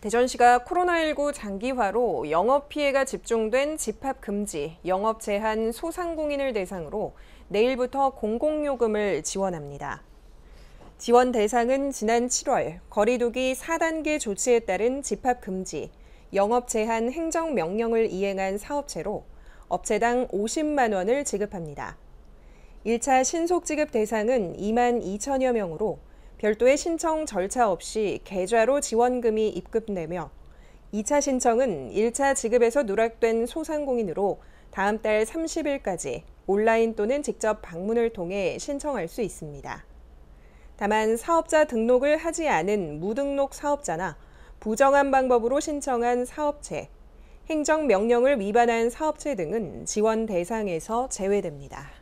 대전시가 코로나19 장기화로 영업 피해가 집중된 집합 금지, 영업 제한 소상공인을 대상으로 내일부터 공공요금을 지원합니다. 지원 대상은 지난 7월 거리두기 4단계 조치에 따른 집합 금지, 영업 제한 행정 명령을 이행한 사업체로 업체당 50만 원을 지급합니다. 1차 신속 지급 대상은 2만 2천여 명으로 별도의 신청 절차 없이 계좌로 지원금이 입금되며 2차 신청은 1차 지급에서 누락된 소상공인으로 다음 달 30일까지 온라인 또는 직접 방문을 통해 신청할 수 있습니다. 다만 사업자 등록을 하지 않은 무등록 사업자나 부정한 방법으로 신청한 사업체, 행정명령을 위반한 사업체 등은 지원 대상에서 제외됩니다.